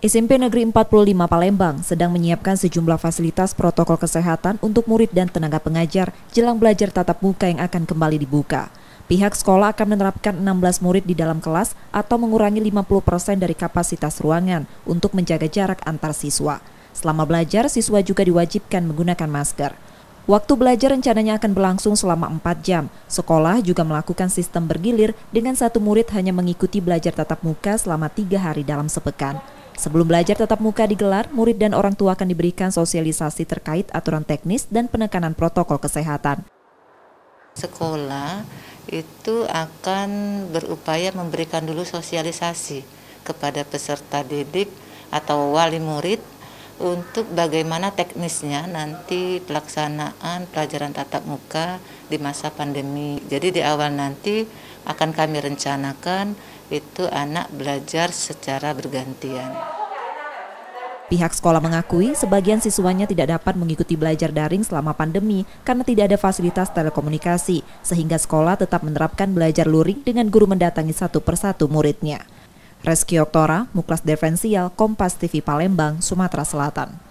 SMP Negeri 45 Palembang sedang menyiapkan sejumlah fasilitas protokol kesehatan untuk murid dan tenaga pengajar jelang belajar tatap muka yang akan kembali dibuka. Pihak sekolah akan menerapkan 16 murid di dalam kelas atau mengurangi 50% dari kapasitas ruangan untuk menjaga jarak antar siswa. Selama belajar, siswa juga diwajibkan menggunakan masker. Waktu belajar rencananya akan berlangsung selama 4 jam. Sekolah juga melakukan sistem bergilir dengan satu murid hanya mengikuti belajar tatap muka selama tiga hari dalam sepekan. Sebelum belajar tatap muka digelar, murid dan orang tua akan diberikan sosialisasi terkait aturan teknis dan penekanan protokol kesehatan. Sekolah itu akan berupaya memberikan dulu sosialisasi kepada peserta didik atau wali murid untuk bagaimana teknisnya nanti pelaksanaan pelajaran tatap muka di masa pandemi. Jadi di awal nanti akan kami rencanakan itu anak belajar secara bergantian. Pihak sekolah mengakui sebagian siswanya tidak dapat mengikuti belajar daring selama pandemi karena tidak ada fasilitas telekomunikasi, sehingga sekolah tetap menerapkan belajar luring dengan guru mendatangi satu persatu muridnya. Reski Oktora, Muklas Defensial, Kompas TV Palembang, Sumatera Selatan.